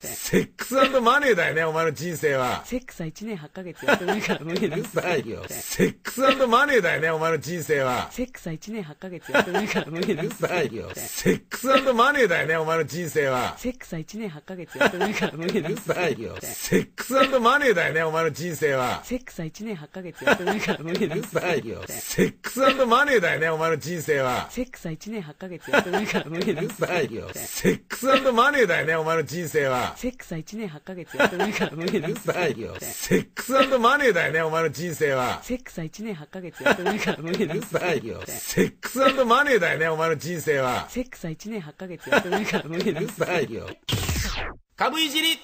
セックスマネーだよね、お前の人生は。セックスは1年8ヶ月やってないから無理なんですよ。よセックスマネーだよね、お前の人生は。セックスは1年8ヶ月やってないから無理なんですよ。セックスマネーだよね、お前の人生は。セックスは1年8ヶ月やってないから無理なんですよ。セックスマネーだよね、お前の人生は。セックスは1年8ヶ月やってないから無理なんですよ。セックスマネーだよね、お前の人生は。セックスは1年8ヶ月やってないから無理なんですよセックスマネーだよね、お前の人生は。セックスは1年8ヶ月やってないから無理なんですよ。よ。セックスマネーだよね、お前の人生は。セックスは1年8ヶ月やってないから無理なんですよ。よ。セックスマネーだよね、お前の人生は。セックスは1年8ヶ月やってないから無理なんですよ。よ。株いじり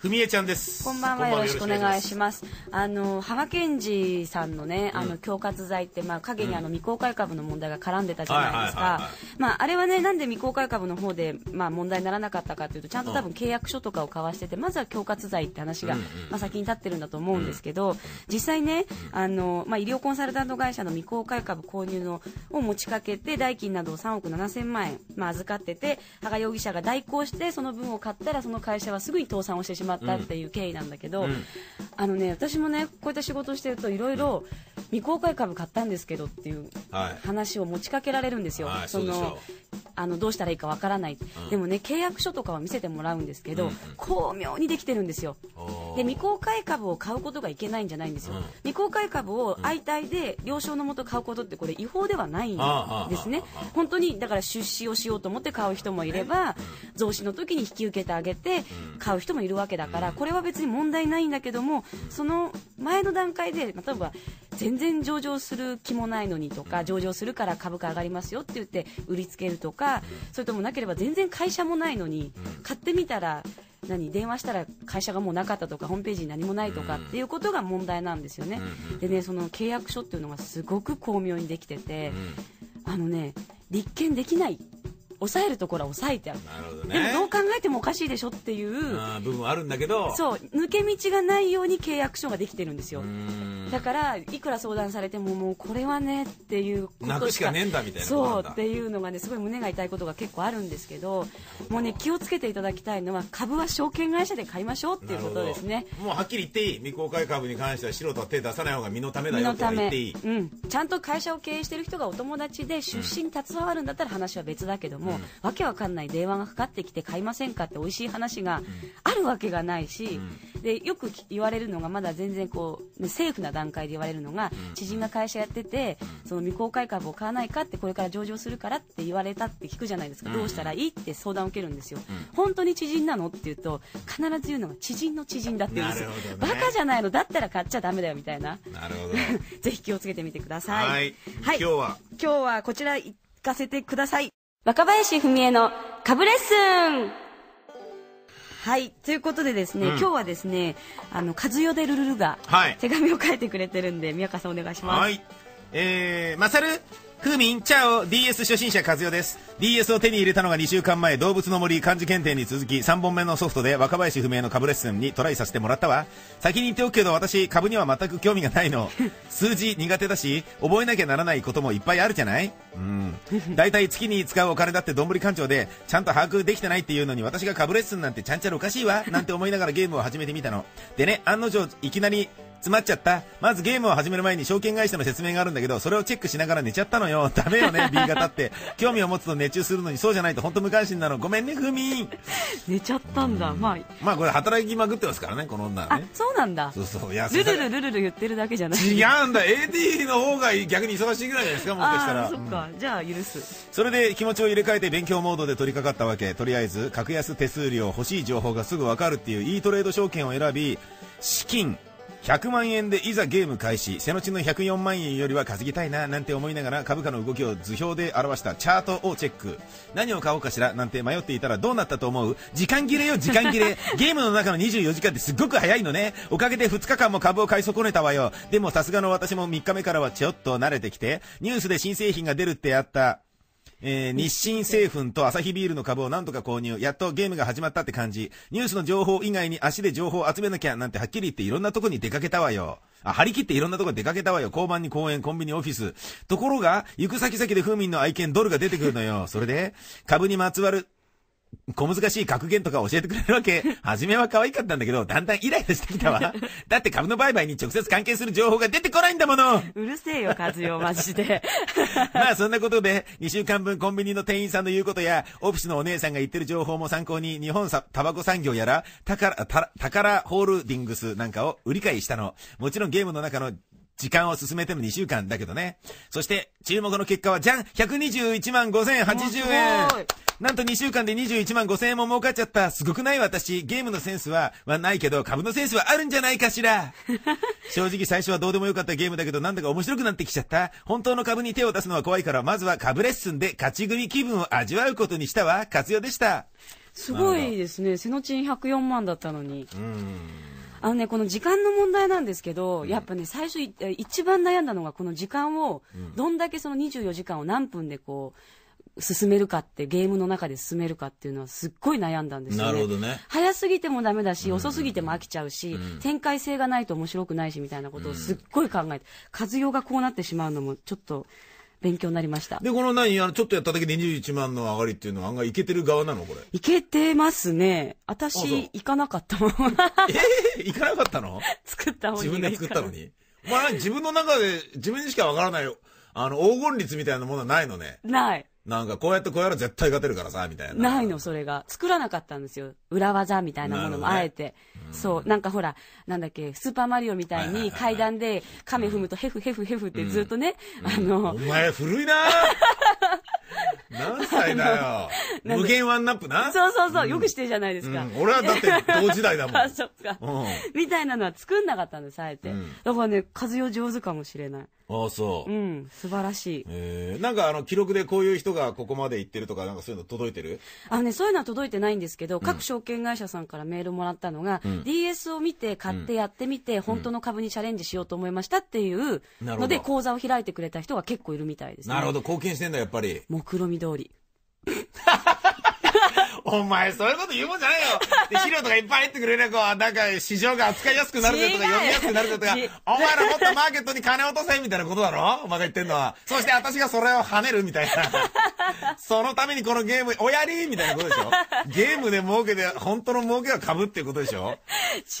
ふみえちゃんです。こんばんはよろしくお願いします。あの羽賀健二さんのね、あの恐喝罪ってまあ陰にあの未公開株の問題が絡んでたじゃないですか。まああれはねなんで未公開株の方でまあ問題にならなかったかというとちゃんと多分契約書とかを交わしててまずは恐喝罪って話が、まあ先に立ってるんだと思うんですけど、実際ねあのまあ医療コンサルタント会社の未公開株購入のを持ちかけて代金などを3億7千万円まあ預かってて羽賀容疑者が代行してその分を買ったらその会社はすぐに倒産をしてしまう。まったっていう経緯なんだけど、うん、あのね私もねこういった仕事してるといろいろ未公開株買ったんですけどっていう話を持ちかけられるんですよ、はい、そのあのどうしたらいいかわからない、うん、でもね契約書とかは見せてもらうんですけど、うんうん、巧妙にできてるんですよ。で未公開株を買うことがいけないんじゃないんですよ、うん、未公開株を相対で了承のもと買うことってこれ違法ではないんですね、本当にだから出資をしようと思って買う人もいれば、増資の時に引き受けてあげて買う人もいるわけだから、これは別に問題ないんだけども、その前の段階で、例えば全然上場する気もないのにとか、上場するから株価上がりますよって言って売りつけるとか、それともなければ全然会社もないのに、買ってみたら、何電話したら会社がもうなかったとかホームページに何もないとかっていうことが問題なんですよね、でねその契約書っていうのがすごく巧妙にできてて、あのね立件できない抑えるところは抑えてあるなるほど、ね、でもどう考えてもおかしいでしょっていう部分あるんだけどそう抜け道がないように契約書ができてるんですよだからいくら相談されてももうこれはねっていうこと泣くしかねえんだみたいなそうっていうのがねすごい胸が痛いことが結構あるんですけどもうね気をつけていただきたいのは株は証券会社で買いましょうっていうことですねもうはっきり言っていい未公開株に関しては素人は手出さない方が身のためだよって言っていい、うん、ちゃんと会社を経営してる人がお友達で出身携わるんだったら話は別だけども、うんも、うわけわかんない電話がかかってきて買いませんかって美味しい話があるわけがないし、でよく言われるのがまだ全然こう、セーフな段階で言われるのが、知人が会社やっててその未公開株を買わないかってこれから上場するからって言われたって聞くじゃないですか、どうしたらいいって相談を受けるんですよ、本当に知人なのって言うと必ず言うのが知人の知人だって言うんですよ、ね、バカじゃないのだったら買っちゃだめだよみたいななるほど ぜひ気をつけてみてくださいはい、今日は今日はこちら行かせてください若林文江の株レッスンはい。ということでですね、うん、今日はですね、あの、和代でルルルが、手紙を書いてくれてるんで、はい、宮川さんお願いします。はい。えー、マサルクーミン、チャオ !DS 初心者和代です。DS を手に入れたのが2週間前、動物の森漢字検定に続き3本目のソフトで若林不明の株レッスンにトライさせてもらったわ。先に言っておくけど私、株には全く興味がないの。数字苦手だし、覚えなきゃならないこともいっぱいあるじゃないうん。だいたい月に使うお金だってどんぶり勘定で、ちゃんと把握できてないっていうのに私が株レッスンなんてちゃんちゃらおかしいわ、なんて思いながらゲームを始めてみたの。でね、案の定、いきなり、詰まっちゃった。まずゲームを始める前に証券会社の説明があるんだけど、それをチェックしながら寝ちゃったのよ。ダメよね、B 型って。興味を持つと熱中するのに、そうじゃないと本当無関心なの。ごめんね、ふみ寝ちゃったんだ。まあ、まあこれ働きまくってますからね、この女はね。そうなんだ。そうそう。いやルルルルルル言ってるだけじゃない。違うんだ。AD の方が逆に忙しいぐらいじゃないですか、もしかしたら。そっか、うん、じゃあ許す。それで気持ちを入れ替えて勉強モードで取り掛かったわけ。とりあえず、格安手数料、欲しい情報がすぐわかるっていう e トレード証券を選び、資金、100万円でいざゲーム開始、背のちの104万円よりは稼ぎたいな、なんて思いながら株価の動きを図表で表したチャートをチェック。何を買おうかしら、なんて迷っていたらどうなったと思う時間切れよ、時間切れ。ゲームの中の24時間ってすっごく早いのね。おかげで2日間も株を買い損ねたわよ。でもさすがの私も3日目からはちょっと慣れてきて、ニュースで新製品が出るってあった。えー、日清製粉とアサヒビールの株を何とか購入。やっとゲームが始まったって感じ。ニュースの情報以外に足で情報を集めなきゃなんてはっきり言っていろんなとこに出かけたわよ。あ、張り切っていろんなとこ出かけたわよ。交番に公園、コンビニ、オフィス。ところが、行く先々で風民の愛犬ドルが出てくるのよ。それで、株にまつわる小難しい格言とか教えてくれるわけ。初めは可愛かったんだけど、だんだんイライラしてきたわ。だって株の売買に直接関係する情報が出てこないんだもの。うるせえよ、ズヨ、マジで。まあ、そんなことで、2週間分コンビニの店員さんの言うことや、オフィスのお姉さんが言ってる情報も参考に、日本さ、タバコ産業やら、カ宝ホールディングスなんかを売り買いしたの。もちろんゲームの中の時間を進めても2週間だけどね。そして、注目の結果は、じゃん !121 万5080円なんと2週間で21万5000円も儲かっちゃった。すごくない私。ゲームのセンスは、はないけど、株のセンスはあるんじゃないかしら。正直最初はどうでもよかったゲームだけど、なんだか面白くなってきちゃった。本当の株に手を出すのは怖いから、まずは株レッスンで勝ち組気分を味わうことにしたわ。活用でした。すごいですね。セノチン104万だったのに。うん。あのね、この時間の問題なんですけど、うん、やっぱね、最初一番悩んだのが、この時間を、どんだけその24時間を何分でこう、進めるかって、ゲームの中で進めるかっていうのはすっごい悩んだんですよ、ね。なるほどね。早すぎてもダメだし、遅すぎても飽きちゃうし、うん、展開性がないと面白くないしみたいなことをすっごい考えて、うん、がこうなってしまうのもちょっと、勉強になりました。で、この何、あの、ちょっとやっただけで21万の上がりっていうのは案外いけてる側なのこれ。いけてますね。私、行かなかったもん。えー、行かなかったの作った自分で作ったのに。まあ、自分の中で、自分にしかわからない、あの、黄金率みたいなものはないのね。ない。なんかこうやってこうやら絶対勝てるからさ、みたいな。ないの、それが。作らなかったんですよ。裏技みたいなものも、あえて、そう。なんかほら、なんだっけ、スーパーマリオみたいに階段で亀踏むとヘフヘフヘフってずっとね、うん、あの、お前古いな 何歳だよ。無限ワンナップな。そうそうそう、よくしてるじゃないですか。俺はだって同時代だもん。あ、そっか。みたいなのは作んなかったんです、あえて。だからね、活用上手かもしれない。ああ、そう。うん、素晴らしい。えー、なんかあの、記録でこういう人がここまで行ってるとか、なんかそういうの届いてるあのね、そういうのは届いてないんですけど、各証券会社さんからメールもらったのが、DS を見て、買ってやってみて、本当の株にチャレンジしようと思いましたっていうので、講座を開いてくれた人が結構いるみたいです、ね。なるほど、貢献してんだ、やっぱり。目論み通り。お前、そういうこと言うもんじゃないよ。で、料とかいっぱい入ってくれれば、なんか市場が扱いやすくなるだとか、読みやすくなるだとか、お前らもっとマーケットに金落とせみたいなことだろお前が言ってんのは。そして私がそれを跳ねるみたいな。そのためにこのゲーム、おやりみたいなことでしょゲームで儲けて、本当の儲けは株っていうことでしょ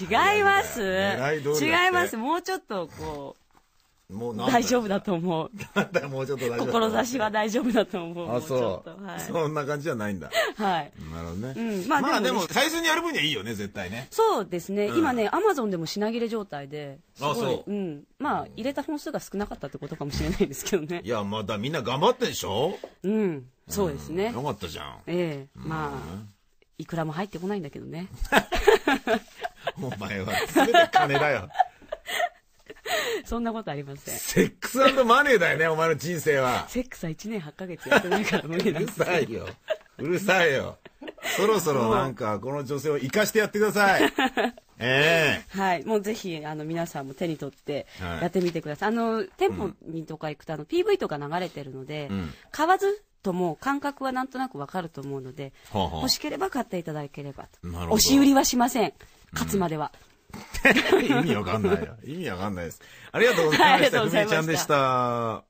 違います。違います。もうちょっとこう。もう大丈夫だと思う。なんだもうちょっと大丈夫。志は大丈夫だと思う。あ、そう。はい、そんな感じじゃないんだ。はい。なるほどね。うん。まあ、でも、最初にやる分にはいいよね、絶対ね。そうですね。うん、今ね、アマゾンでも品切れ状態で。あ、そう。うん。まあ、入れた本数が少なかったってことかもしれないですけどね。いや、まだみんな頑張ってでしょうん。そうですね。よかったじゃん。ええ。まあ、いくらも入ってこないんだけどね。お前は、金だよ。そんなことありません。セックスマネーだよね、お前の人生は。セックスは1年8ヶ月やってないから無理なんですうるさいよ。うるさいよ。そろそろなんか、この女性を生かしてやってください。ええー、はい。もうぜひ、あの、皆さんも手に取ってやってみてください。はい、あの、店舗にとか行くと、あの、PV とか流れてるので、うん、買わずとも感覚はなんとなくわかると思うので、欲しければ買っていただければと。押し売りはしません。勝つまでは。うん 意味わかんないよ。意味わかんないです。ありがとうございました。ふみえちゃんでした。